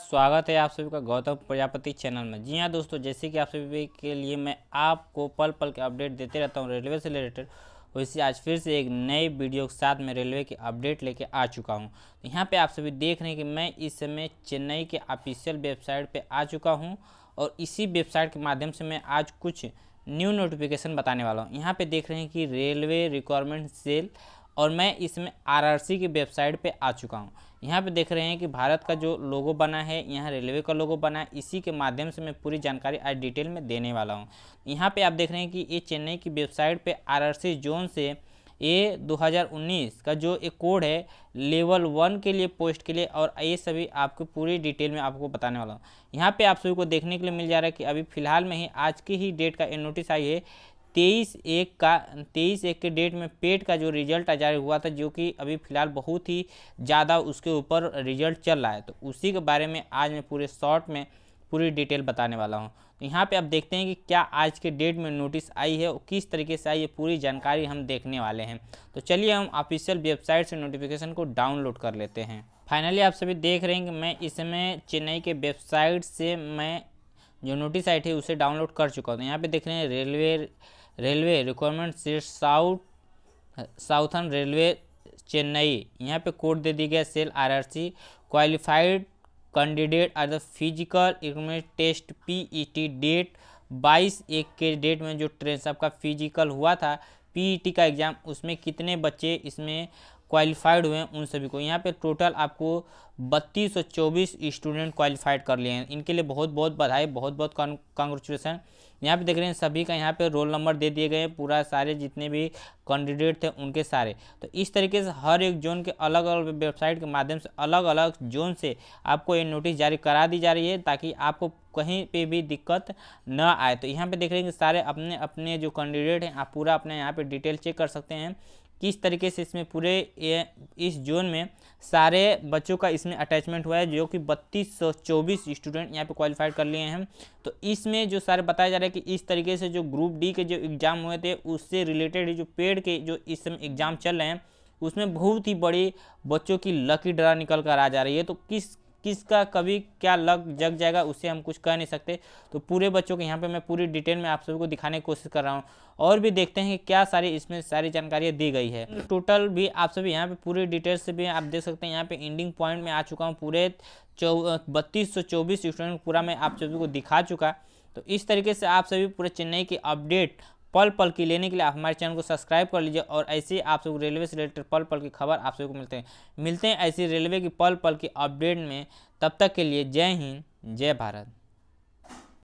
स्वागत है आप सभी का गौतम प्रजापति चैनल में जी हाँ दोस्तों जैसे कि आप सभी के लिए मैं आपको पल पल के अपडेट देते रहता हूँ रेलवे से रिलेटेड वैसे आज फिर से एक नए वीडियो के साथ मैं रेलवे के अपडेट लेके आ चुका हूँ तो यहाँ पे आप सभी देख रहे हैं कि मैं इस समय चेन्नई के ऑफिशियल वेबसाइट पर आ चुका हूँ और इसी वेबसाइट के माध्यम से मैं आज कुछ न्यू नोटिफिकेशन बताने वाला हूँ यहाँ पर देख रहे हैं कि रेलवे रिक्वायरमेंट सेल और मैं इसमें आरआरसी की वेबसाइट पे आ चुका हूँ यहाँ पे देख रहे हैं कि भारत का जो लोगो बना है यहाँ रेलवे का लोगो बना है इसी के माध्यम से मैं पूरी जानकारी आज डिटेल में देने वाला हूँ यहाँ पे आप देख रहे हैं कि ये चेन्नई की वेबसाइट पे आरआरसी जोन से ये 2019 का जो एक कोड है लेवल वन के लिए पोस्ट के लिए और ये सभी आपको पूरी डिटेल में आपको बताने वाला हूँ यहाँ पे आप सभी को देखने के लिए मिल जा रहा है कि अभी फ़िलहाल में ही आज की ही डेट का ये नोटिस आई है तेईस एक का तेईस एक के डेट में पेट का जो रिजल्ट जारी हुआ था जो कि अभी फ़िलहाल बहुत ही ज़्यादा उसके ऊपर रिजल्ट चल रहा है तो उसी के बारे में आज मैं पूरे शॉर्ट में पूरी डिटेल बताने वाला हूँ तो यहाँ पे आप देखते हैं कि क्या आज के डेट में नोटिस आई है और किस तरीके से आई है पूरी जानकारी हम देखने वाले हैं तो चलिए हम ऑफिशियल वेबसाइट से नोटिफिकेशन को डाउनलोड कर लेते हैं फाइनली आप सभी देख रहे हैं कि मैं इसमें चेन्नई के वेबसाइट से मैं जो नोटिस आई थी उसे डाउनलोड कर चुका हूँ तो यहाँ पर देख रहे हैं railway railway requirement set south southern railway Chennai यहाँ पे कोड दे दी गया cell RRC qualified candidate are the physical economic test PET date 22 एक के डेट में जो ट्रेन सबका फिजिकल हुआ था पीईटी का एग्ज़ाम उसमें कितने बच्चे इसमें क्वालिफाइड हुए हैं उन सभी को यहाँ पे टोटल आपको बत्तीस सौ चौबीस स्टूडेंट क्वालिफाइड कर लिए हैं इनके लिए बहुत बहुत बधाई बहुत बहुत कॉन्ग्रेचुलेसन यहाँ पे देख रहे हैं सभी का यहाँ पे रोल नंबर दे दिए गए हैं पूरा सारे जितने भी कैंडिडेट थे उनके सारे तो इस तरीके से हर एक जोन के अलग अलग वेबसाइट के माध्यम से अलग अलग जोन से आपको ये नोटिस जारी करा दी जा रही है ताकि आपको कहीं पे भी दिक्कत ना आए तो यहाँ पे देख रहे हैं कि सारे अपने अपने जो कैंडिडेट हैं आप पूरा अपने यहाँ पे डिटेल चेक कर सकते हैं किस तरीके से इसमें पूरे इस जोन में सारे बच्चों का इसमें अटैचमेंट हुआ है जो कि बत्तीस सौ चौबीस स्टूडेंट यहाँ पे क्वालिफाइड कर लिए हैं तो इसमें जो सारे बताया जा रहा है कि इस तरीके से जो ग्रुप डी के जो एग्ज़ाम हुए थे उससे रिलेटेड जो पेड के जो इस समय एग्ज़ाम चल रहे हैं उसमें बहुत ही बड़ी बच्चों की लकी ड्रा निकल कर आ जा रही है तो किस किसका कभी क्या लग जग जाएगा उससे हम कुछ कह नहीं सकते तो पूरे बच्चों के यहाँ पे मैं पूरी डिटेल में आप सभी को दिखाने की कोशिश कर रहा हूँ और भी देखते हैं कि क्या सारी इसमें सारी जानकारियाँ दी गई है टोटल भी आप सभी यहाँ पे पूरी डिटेल्स से भी आप देख सकते हैं यहाँ पे एंडिंग पॉइंट में आ चुका हूँ पूरे चौ बत्तीस सौ चौबीस स्टूडेंट पूरा मैं आप सभी को दिखा चुका तो इस तरीके से आप सभी पूरे चेन्नई की अपडेट पल पल की लेने के लिए आप हमारे चैनल को सब्सक्राइब कर लीजिए और ऐसे ही आप सबको रेलवे से रिलेटेड पल पल की खबर आप सबको मिलते हैं मिलते हैं ऐसी रेलवे की पल पल की अपडेट में तब तक के लिए जय हिंद जय भारत